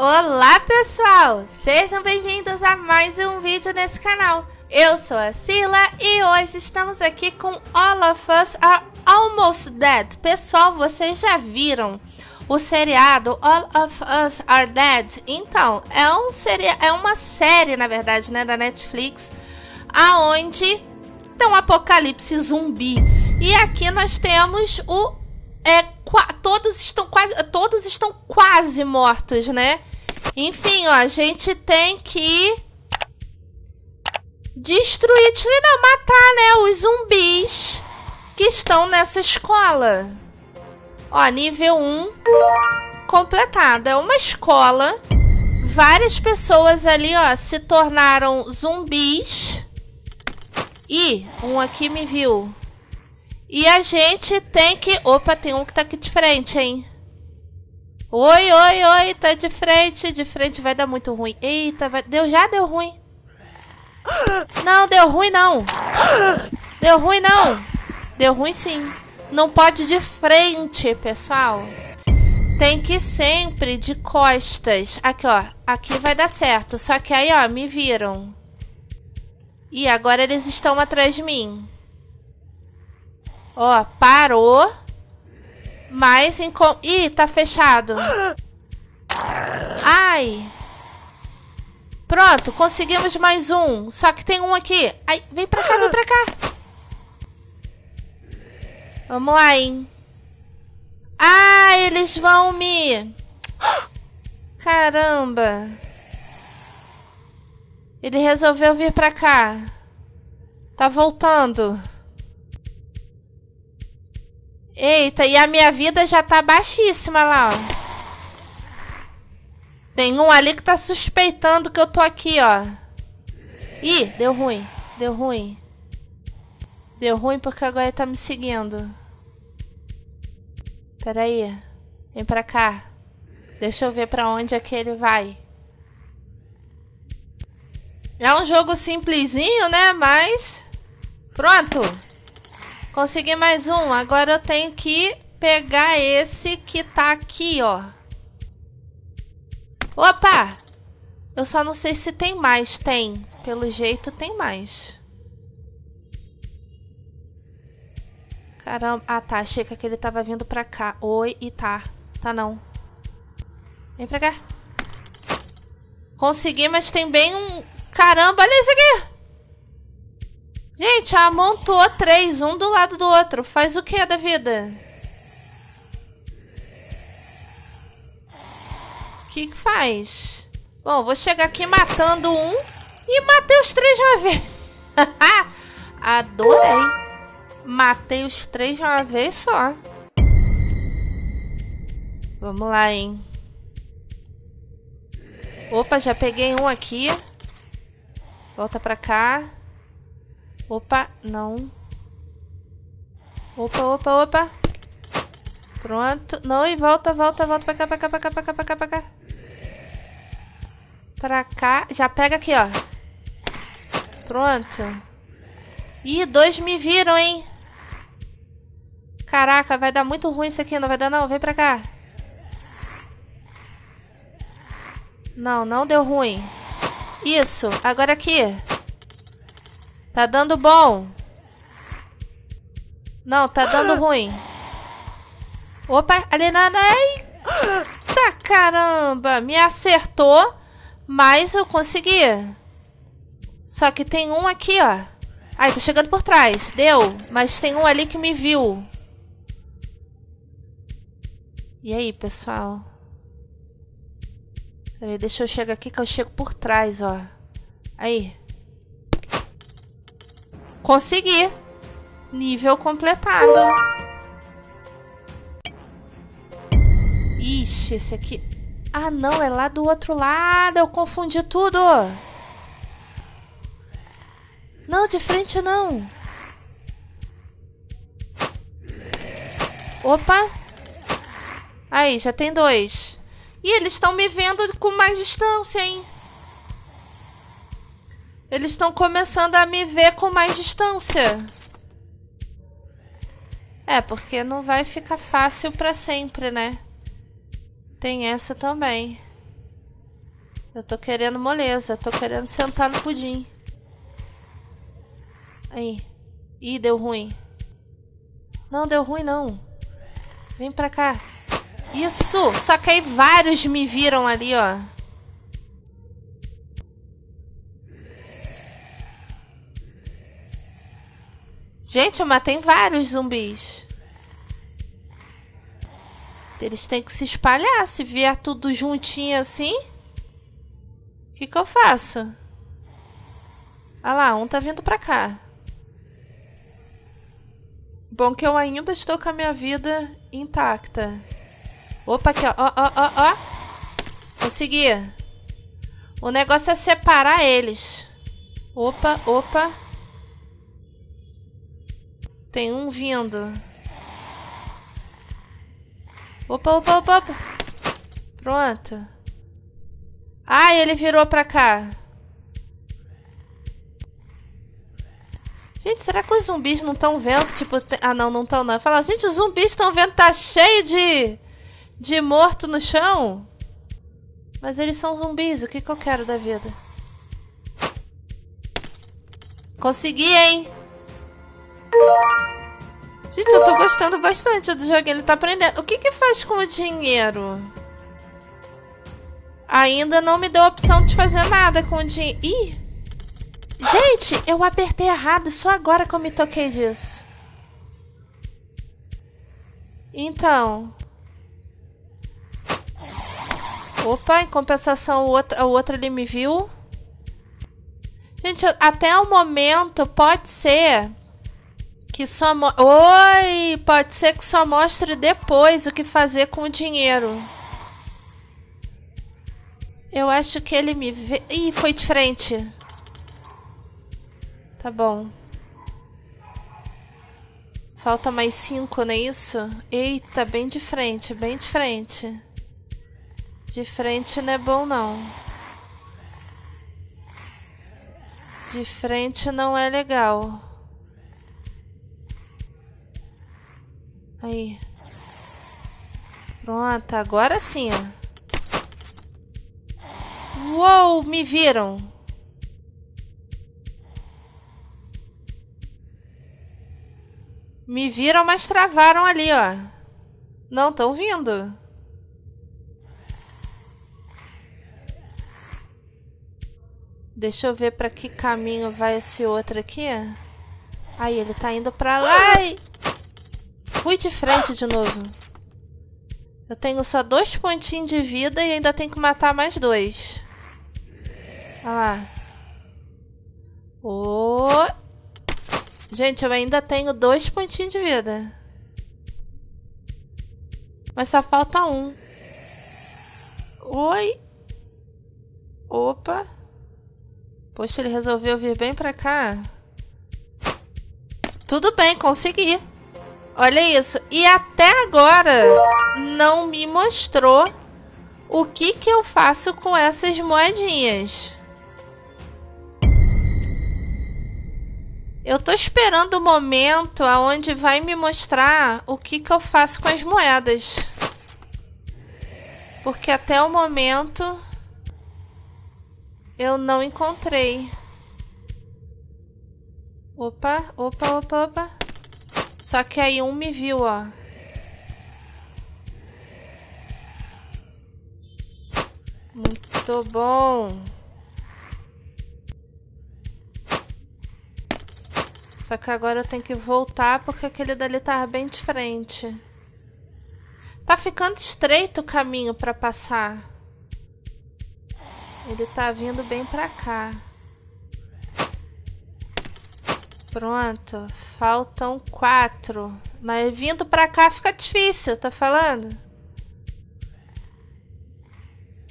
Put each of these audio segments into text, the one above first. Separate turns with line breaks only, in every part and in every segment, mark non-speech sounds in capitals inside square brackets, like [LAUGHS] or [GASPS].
Olá pessoal, sejam bem-vindos a mais um vídeo nesse canal. Eu sou a Sila e hoje estamos aqui com All of Us Are Almost Dead. Pessoal, vocês já viram o seriado All of Us Are Dead? Então, é, um seria... é uma série, na verdade, né, da Netflix, aonde tem um apocalipse zumbi. E aqui nós temos o todos estão quase todos estão quase mortos, né? Enfim, ó, a gente tem que destruir, destruir não, matar, né, os zumbis que estão nessa escola. Ó, nível 1 completada. É uma escola. Várias pessoas ali, ó, se tornaram zumbis. e um aqui me viu. E a gente tem que... Opa, tem um que tá aqui de frente, hein? Oi, oi, oi, tá de frente, de frente, vai dar muito ruim. Eita, vai... deu, já deu ruim. Não, deu ruim não. Deu ruim não. Deu ruim sim. Não pode de frente, pessoal. Tem que sempre de costas. Aqui, ó. Aqui vai dar certo. Só que aí, ó, me viram. E agora eles estão atrás de mim. Ó, parou. Mas encom... Ih, tá fechado. Ai. Pronto, conseguimos mais um. Só que tem um aqui. Ai, vem pra cá, vem pra cá. Vamos lá, hein. Ah, eles vão me... Caramba. Ele resolveu vir pra cá. Tá voltando. Eita, e a minha vida já tá baixíssima lá, ó. Tem um ali que tá suspeitando que eu tô aqui, ó. Ih, deu ruim. Deu ruim. Deu ruim porque agora ele tá me seguindo. Peraí, aí. Vem pra cá. Deixa eu ver pra onde é que ele vai. É um jogo simplesinho, né? Mas... Pronto! Consegui mais um. Agora eu tenho que pegar esse que tá aqui, ó. Opa! Eu só não sei se tem mais. Tem. Pelo jeito tem mais. Caramba. Ah, tá. Achei que ele tava vindo pra cá. Oi, e tá. Tá não. Vem pra cá. Consegui, mas tem bem um... Caramba, olha isso aqui! Gente, amontou três, um do lado do outro. Faz o que da vida? O que, que faz? Bom, vou chegar aqui matando um e matei os três de uma vez. [LAUGHS] Adorei. Matei os três de uma vez só. Vamos lá, hein. Opa, já peguei um aqui. Volta pra cá. Opa, não. Opa, opa, opa. Pronto. Não, e volta, volta, volta pra cá, pra cá, pra cá, pra cá, pra cá, pra cá. Pra cá. Já pega aqui, ó. Pronto. Ih, dois me viram, hein? Caraca, vai dar muito ruim isso aqui, não vai dar não. Vem pra cá. Não, não deu ruim. Isso, agora aqui. Tá dando bom. Não, tá dando [GASPS] ruim. Opa, alienada. Eita, caramba. Me acertou, mas eu consegui. Só que tem um aqui, ó. Ai, tô chegando por trás. Deu. Mas tem um ali que me viu. E aí, pessoal? Peraí, deixa eu chegar aqui que eu chego por trás, ó. Aí. Consegui! Nível completado. Ixi, esse aqui... Ah, não, é lá do outro lado. Eu confundi tudo. Não, de frente não. Opa. Aí, já tem dois. E eles estão me vendo com mais distância, hein? Eles estão começando a me ver com mais distância. É, porque não vai ficar fácil para sempre, né? Tem essa também. Eu tô querendo moleza, tô querendo sentar no pudim. Aí. Ih, deu ruim. Não, deu ruim não. Vem pra cá. Isso! Só que aí vários me viram ali, ó. Gente, eu matei vários zumbis. Eles têm que se espalhar. Se vier tudo juntinho assim, o que, que eu faço? Ah lá, um tá vindo pra cá. Bom que eu ainda estou com a minha vida intacta. Opa, aqui ó, ó, ó, ó, ó. Consegui. O negócio é separar eles. Opa, opa. Tem um vindo. Opa, opa, opa, opa. Pronto. Ah, ele virou pra cá. Gente, será que os zumbis não estão vendo? Tipo, tem... ah não, não estão não. Fala, gente, os zumbis estão vendo, tá cheio de de morto no chão. Mas eles são zumbis, o que que eu quero da vida? Consegui, hein? Gente, eu tô gostando bastante do jogo. Ele tá aprendendo. O que que faz com o dinheiro? Ainda não me deu a opção de fazer nada com o dinheiro. Ih! Gente, eu apertei errado só agora que eu me toquei disso. Então. Opa, em compensação, o outro, o outro ele me viu. Gente, até o momento pode ser que só Oi, pode ser que só mostre depois o que fazer com o dinheiro. Eu acho que ele me vê. foi de frente. Tá bom. Falta mais cinco, não é isso? Eita, bem de frente, bem de frente. De frente não é bom, não. De frente não é legal. Aí. Pronto, agora sim, ó. Uou, me viram. Me viram, mas travaram ali, ó. Não estão vindo. Deixa eu ver para que caminho vai esse outro aqui. Aí, ele tá indo para lá. Ai! fui de frente de novo. Eu tenho só dois pontinhos de vida e ainda tenho que matar mais dois. Olha lá. Oh. Gente, eu ainda tenho dois pontinhos de vida. Mas só falta um. Oi. Opa. Poxa, ele resolveu vir bem pra cá. Tudo bem, consegui. Olha isso. E até agora não me mostrou o que, que eu faço com essas moedinhas. Eu tô esperando o momento aonde vai me mostrar o que, que eu faço com as moedas. Porque até o momento eu não encontrei. Opa, opa, opa, opa. Só que aí um me viu, ó. Muito bom. Só que agora eu tenho que voltar porque aquele dali tava bem de frente. Tá ficando estreito o caminho pra passar. Ele tá vindo bem pra cá. Pronto, faltam quatro. Mas vindo pra cá fica difícil, tá falando?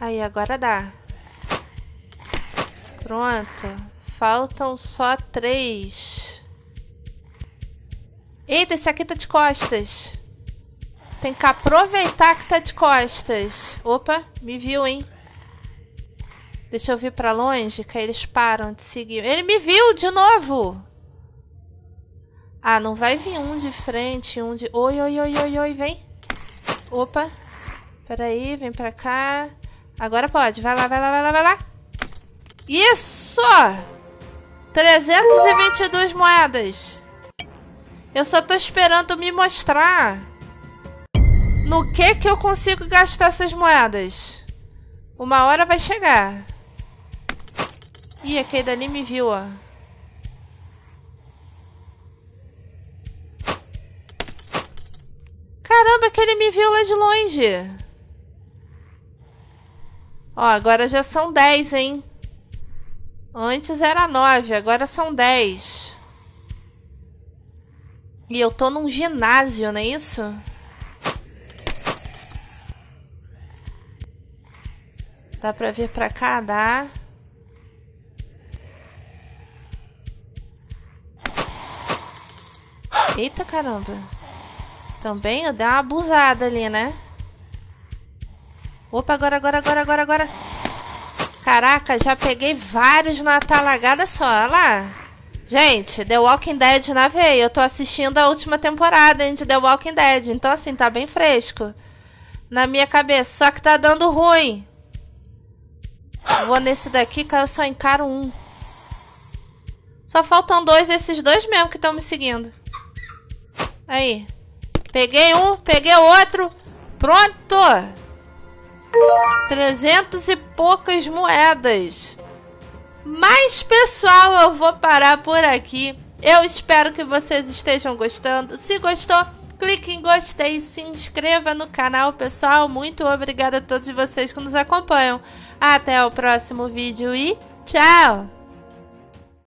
Aí, agora dá. Pronto, faltam só três. Eita, esse aqui tá de costas. Tem que aproveitar que tá de costas. Opa, me viu, hein? Deixa eu vir pra longe, que aí eles param de seguir. Ele me viu de novo! Ah, não vai vir um de frente, um de... Oi, oi, oi, oi, oi, vem. Opa. Peraí, vem pra cá. Agora pode. Vai lá, vai lá, vai lá, vai lá. Isso! 322 moedas. Eu só tô esperando me mostrar no que que eu consigo gastar essas moedas. Uma hora vai chegar. Ih, aquele dali me viu, ó. viu lá de longe. Ó, agora já são 10, hein? Antes era 9, agora são 10. E eu tô num ginásio, não é isso? Dá pra vir pra cá? Dá. Eita caramba. Também eu dei uma abusada ali, né? Opa, agora, agora, agora, agora, agora. Caraca, já peguei vários na talagada só, olha lá. Gente, The Walking Dead na veia. Eu tô assistindo a última temporada hein, de The Walking Dead. Então, assim, tá bem fresco. Na minha cabeça. Só que tá dando ruim. Vou nesse daqui, que eu só encaro um. Só faltam dois, esses dois mesmo que estão me seguindo. Aí. Peguei um, peguei outro. Pronto! 300 e poucas moedas. Mas, pessoal, eu vou parar por aqui. Eu espero que vocês estejam gostando. Se gostou, clique em gostei e se inscreva no canal, pessoal. Muito obrigada a todos vocês que nos acompanham. Até o próximo vídeo e tchau!